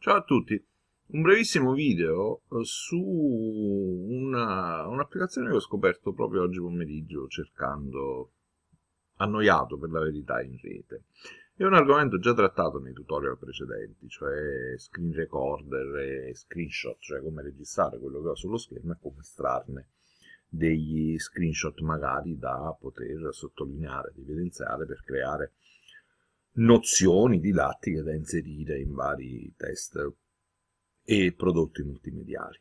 Ciao a tutti, un brevissimo video eh, su una, un'applicazione che ho scoperto proprio oggi pomeriggio cercando, annoiato per la verità in rete. È un argomento già trattato nei tutorial precedenti, cioè screen recorder e screenshot, cioè come registrare quello che ho sullo schermo e come estrarne degli screenshot magari da poter sottolineare, evidenziare per creare nozioni didattiche da inserire in vari test e prodotti multimediali.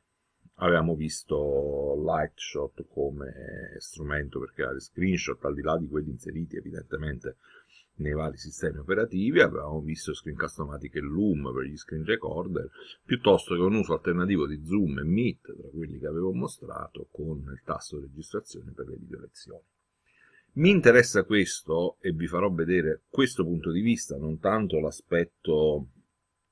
Avevamo visto Lightshot come strumento per creare screenshot, al di là di quelli inseriti evidentemente nei vari sistemi operativi, avevamo visto Screencast-O-Matic e Loom per gli screen recorder, piuttosto che un uso alternativo di Zoom e Meet, tra quelli che avevo mostrato, con il tasto registrazione per le video lezioni. Mi interessa questo e vi farò vedere questo punto di vista, non tanto l'aspetto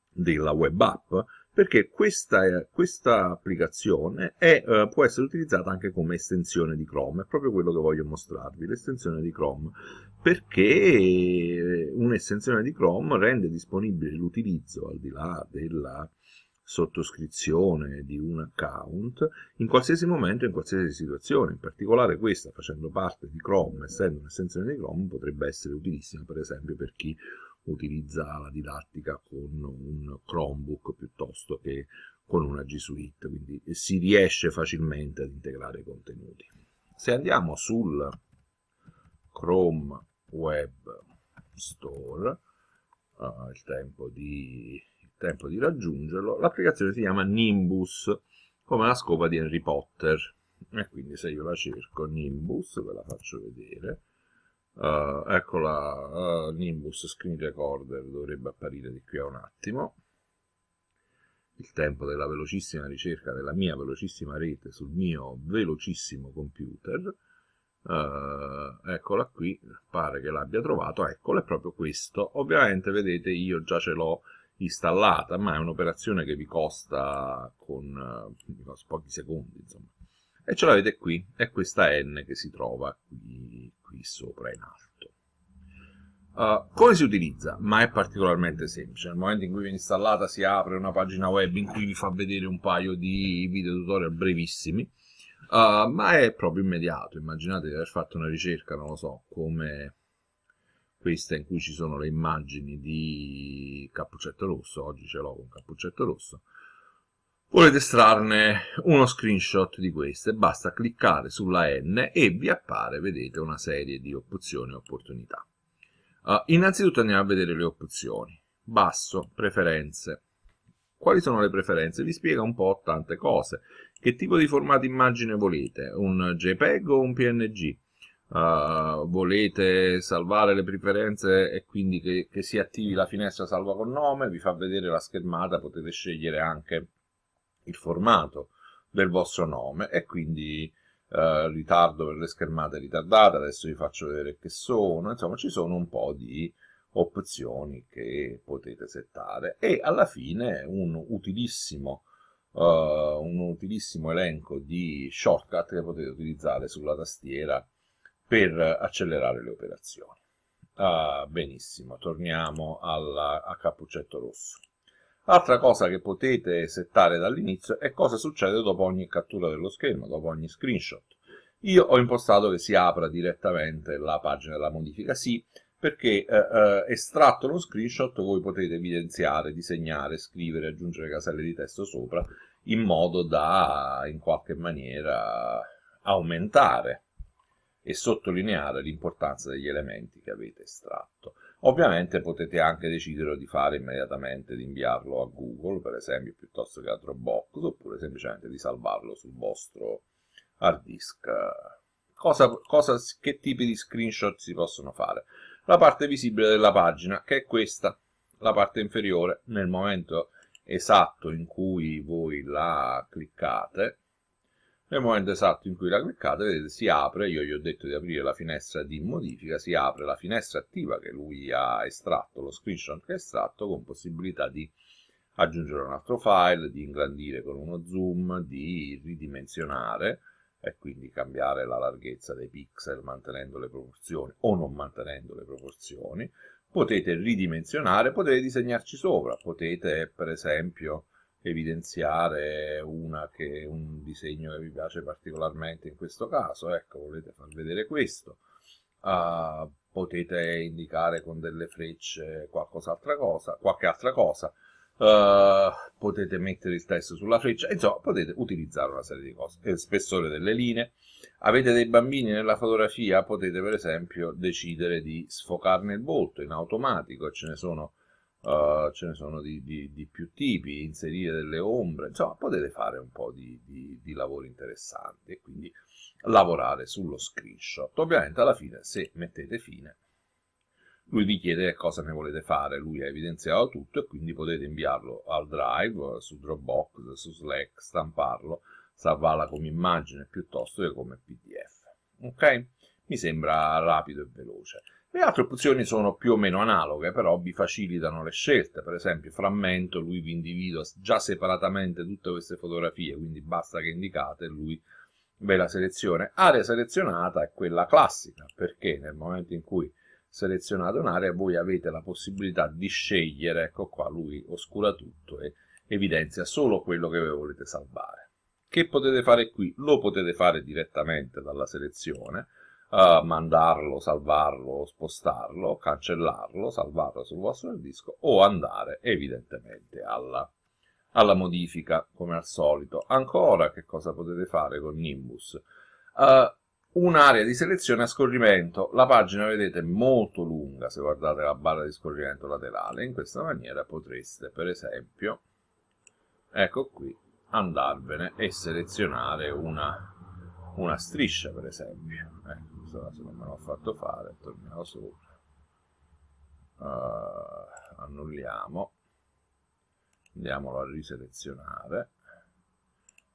della web app, perché questa, questa applicazione è, uh, può essere utilizzata anche come estensione di Chrome, è proprio quello che voglio mostrarvi, l'estensione di Chrome, perché un'estensione di Chrome rende disponibile l'utilizzo, al di là della sottoscrizione di un account in qualsiasi momento, in qualsiasi situazione, in particolare questa facendo parte di Chrome, essendo un'estensione di Chrome, potrebbe essere utilissima per esempio per chi utilizza la didattica con un Chromebook piuttosto che con una G Suite, quindi si riesce facilmente ad integrare i contenuti. Se andiamo sul Chrome Web Store, uh, il tempo di tempo di raggiungerlo, l'applicazione si chiama Nimbus, come la scopa di Harry Potter. E quindi se io la cerco, Nimbus, ve la faccio vedere, uh, eh, eccola, uh, eh, Nimbus Screen Recorder dovrebbe apparire di qui a un attimo, il tempo della velocissima ricerca della mia velocissima rete sul mio velocissimo computer, Uh, eccola qui, pare che l'abbia trovato, eccolo, è proprio questo. Ovviamente, vedete, io già ce l'ho installata, ma è un'operazione che vi costa con eh, costa pochi secondi, insomma. E ce l'avete qui, è questa N che si trova qui, qui sopra in alto. Uh, come si utilizza? Ma è particolarmente semplice. Nel momento in cui viene installata si apre una pagina web in cui vi fa vedere un paio di video tutorial brevissimi, uh, ma è proprio immediato. Immaginate di aver fatto una ricerca, non lo so, come questa in cui ci sono le immagini di Cappuccetto Rosso, oggi ce l'ho con Cappuccetto Rosso, volete estrarne uno screenshot di queste, basta cliccare sulla N e vi appare, vedete, una serie di opzioni e opportunità. Uh, innanzitutto andiamo a vedere le opzioni. Basso, preferenze. Quali sono le preferenze? Vi spiega un po' tante cose. Che tipo di formato immagine volete? Un JPEG o un PNG? uh, volete salvare le preferenze e quindi che, che, si attivi la finestra salva con nome, vi fa vedere la schermata, potete scegliere anche il formato del vostro nome e quindi uh, ritardo per le schermate ritardate, adesso vi faccio vedere che sono, insomma ci sono un po' di opzioni che potete settare e alla fine un utilissimo, uh, un utilissimo elenco di shortcut che potete utilizzare sulla tastiera per accelerare le operazioni. Ah, benissimo, torniamo alla, a cappuccetto rosso. Altra cosa che potete settare dall'inizio è cosa succede dopo ogni cattura dello schermo, dopo ogni screenshot. Io ho impostato che si apra direttamente la pagina della modifica sì, perché eh, eh, estratto lo screenshot voi potete evidenziare, disegnare, scrivere, aggiungere caselle di testo sopra in modo da in qualche maniera aumentare e sottolineare l'importanza degli elementi che avete estratto. Ovviamente potete anche decidere di fare immediatamente, di inviarlo a Google, per esempio, piuttosto che a Dropbox, oppure semplicemente di salvarlo sul vostro hard disk. Cosa, cosa, che tipi di screenshot si possono fare? La parte visibile della pagina, che è questa, la parte inferiore, nel momento esatto in cui voi la cliccate, nel momento esatto in cui la cliccate, vedete, si apre, io gli ho detto di aprire la finestra di modifica, si apre la finestra attiva che lui ha estratto, lo screenshot che ha estratto, con possibilità di aggiungere un altro file, di ingrandire con uno zoom, di ridimensionare e quindi cambiare la larghezza dei pixel mantenendo le proporzioni o non mantenendo le proporzioni. Potete ridimensionare, potete disegnarci sopra, potete per esempio evidenziare una che un disegno che vi piace particolarmente in questo caso ecco volete far vedere questo uh, potete indicare con delle frecce qualcos'altra cosa qualche altra cosa uh, potete mettere il testo sulla freccia insomma potete utilizzare una serie di cose il eh, spessore delle linee avete dei bambini nella fotografia potete per esempio decidere di sfocarne il volto in automatico e ce ne sono uh, ce ne sono di, di, di, più tipi, inserire delle ombre, insomma potete fare un po' di, di lavoro interessante e quindi lavorare sullo screenshot. Ovviamente alla fine se mettete fine lui vi chiede cosa ne volete fare, lui ha evidenziato tutto e quindi potete inviarlo al Drive, su Dropbox, su Slack, stamparlo, salvarla come immagine piuttosto che come PDF. Ok? Mi sembra rapido e veloce. Le altre opzioni sono più o meno analoghe, però vi facilitano le scelte. Per esempio, frammento, lui vi individua già separatamente tutte queste fotografie, quindi basta che indicate e lui ve la seleziona. Area selezionata è quella classica, perché nel momento in cui selezionate un'area voi avete la possibilità di scegliere, ecco qua, lui oscura tutto e evidenzia solo quello che volete salvare. Che potete fare qui? Lo potete fare direttamente dalla selezione, eh, mandarlo, salvarlo, spostarlo, cancellarlo, salvarlo sul vostro disco o andare evidentemente alla, alla modifica come al solito. Ancora che cosa potete fare con Nimbus? Eh, un'area di selezione a scorrimento. La pagina, vedete, è molto lunga se guardate la barra di scorrimento laterale. In questa maniera potreste, per esempio, ecco qui, andarvene e selezionare una, una striscia, per esempio. Ecco insomma cioè, se non me l'ho fatto fare torniamo sopra uh, eh, annulliamo andiamolo a riselezionare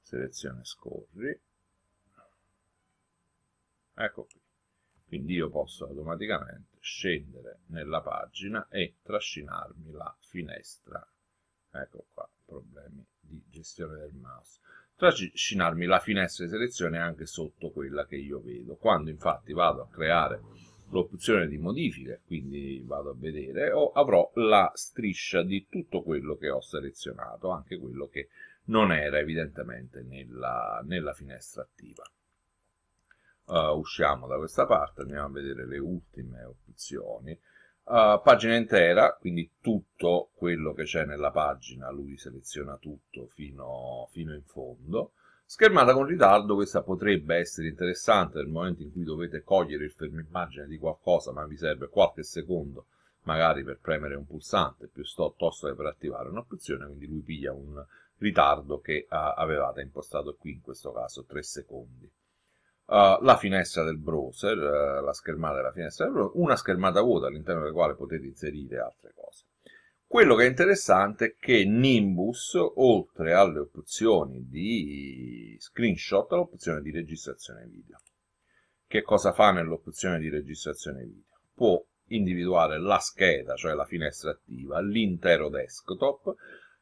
selezione scorri ecco qui quindi io posso automaticamente scendere nella pagina e trascinarmi la finestra ecco qua problemi di gestione del mouse trascinarmi la finestra di selezione anche sotto quella che io vedo. Quando infatti vado a creare l'opzione di modifiche, quindi vado a vedere, avrò la striscia di tutto quello che ho selezionato, anche quello che non era evidentemente nella, nella finestra attiva. Uh, usciamo da questa parte, andiamo a vedere le ultime opzioni. Uh, pagina intera, quindi tutto quello che c'è nella pagina, lui seleziona tutto fino, fino, in fondo. Schermata con ritardo, questa potrebbe essere interessante nel momento in cui dovete cogliere il fermo immagine di qualcosa, ma vi serve qualche secondo magari per premere un pulsante piuttosto che per attivare un'opzione, quindi lui piglia un ritardo che uh, avevate impostato qui, in questo caso 3 secondi. Eh, la finestra del browser, uh, la schermata della finestra del browser, una schermata vuota all'interno della quale potete inserire altre cose. Quello che è interessante è che Nimbus, oltre alle opzioni di screenshot, ha l'opzione di registrazione video. Che cosa fa nell'opzione di registrazione video? Può individuare la scheda, cioè la finestra attiva, l'intero desktop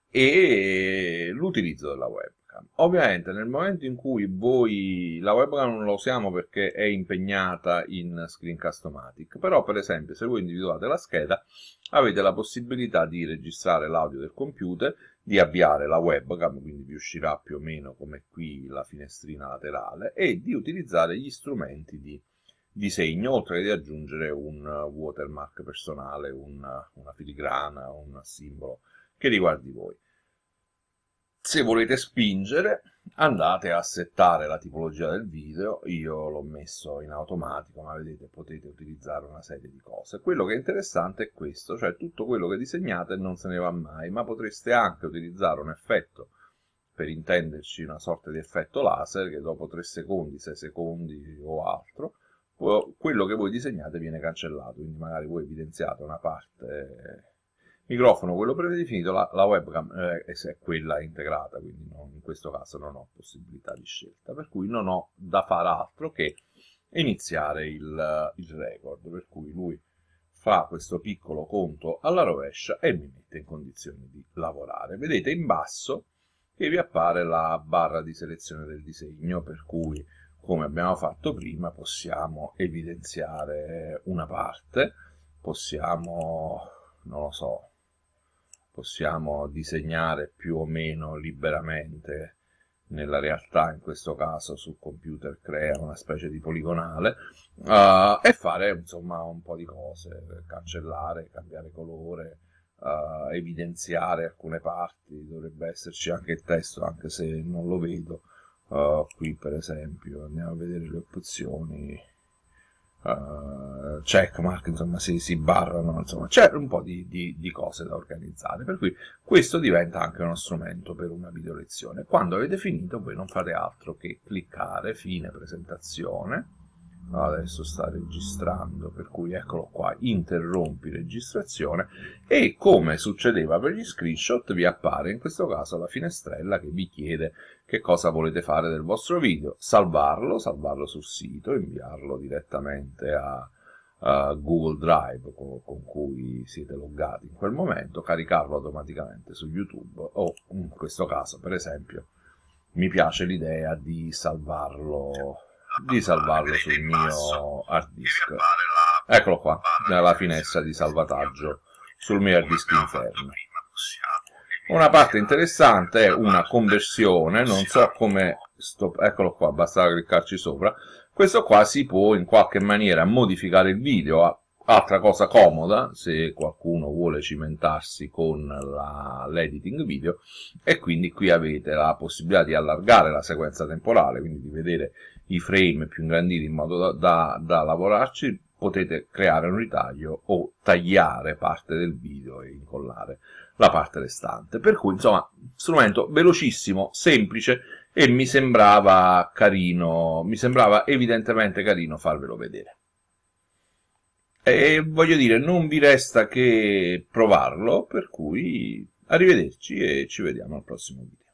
e l'utilizzo della web. Ovviamente nel momento in cui voi la webcam non la usiamo perché è impegnata in Screencast-O-Matic, però per esempio se voi individuate la scheda avete la possibilità di registrare l'audio del computer, di avviare la webcam, quindi vi uscirà più o meno come qui la finestrina laterale, e di utilizzare gli strumenti di disegno, oltre che di aggiungere un watermark personale, un, una filigrana, un simbolo che riguardi voi. Se volete spingere andate a settare la tipologia del video, io l'ho messo in automatico ma vedete potete utilizzare una serie di cose. Quello che è interessante è questo, cioè tutto quello che disegnate non se ne va mai, ma potreste anche utilizzare un effetto, per intenderci una sorta di effetto laser che dopo 3 secondi, 6 secondi o altro, quello che voi disegnate viene cancellato, quindi magari voi evidenziate una parte microfono, quello predefinito, la, la webcam eh, è quella integrata, quindi no, in questo caso non ho possibilità di scelta, per cui non ho da fare altro che iniziare il, eh, il record, per cui lui fa questo piccolo conto alla rovescia e mi mette in condizione di lavorare. Vedete in basso che vi appare la barra di selezione del disegno, per cui come abbiamo fatto prima possiamo evidenziare una parte, possiamo, non lo so, possiamo disegnare più o meno liberamente nella realtà, in questo caso sul computer crea una specie di poligonale, uh, e fare insomma un po' di cose, cancellare, cambiare colore, uh, evidenziare alcune parti, dovrebbe esserci anche il testo, anche se non lo vedo, uh, qui per esempio, andiamo a vedere le opzioni, eh, checkmark, insomma si, si barrano, insomma c'è un po' di, di, di, cose da organizzare, per cui questo diventa anche uno strumento per una video lezione. Quando avete finito voi non fate altro che cliccare fine presentazione, adesso sta registrando per cui eccolo qua interrompi registrazione e come succedeva per gli screenshot vi appare in questo caso la finestrella che vi chiede che cosa volete fare del vostro video salvarlo salvarlo sul sito inviarlo direttamente a, a Google Drive con, con cui siete loggati in quel momento, caricarlo automaticamente su YouTube o in questo caso per esempio mi piace l'idea di salvarlo di salvarlo sul mio hard disk. Eccolo qua, nella finestra di salvataggio sul mio hard disk inferno. Una parte interessante è una conversione, non so come... Sto, eccolo qua, bastava cliccarci sopra. Questo qua si può in qualche maniera modificare il video, altra cosa comoda, se qualcuno vuole cimentarsi con l'editing video, e quindi qui avete la possibilità di allargare la sequenza temporale, quindi di vedere i frame più ingranditi in modo da, da, da lavorarci, potete creare un ritaglio o tagliare parte del video e incollare la parte restante. Per cui, insomma, strumento velocissimo, semplice e mi sembrava carino, mi sembrava evidentemente carino farvelo vedere. E voglio dire, non vi resta che provarlo, per cui arrivederci e ci vediamo al prossimo video.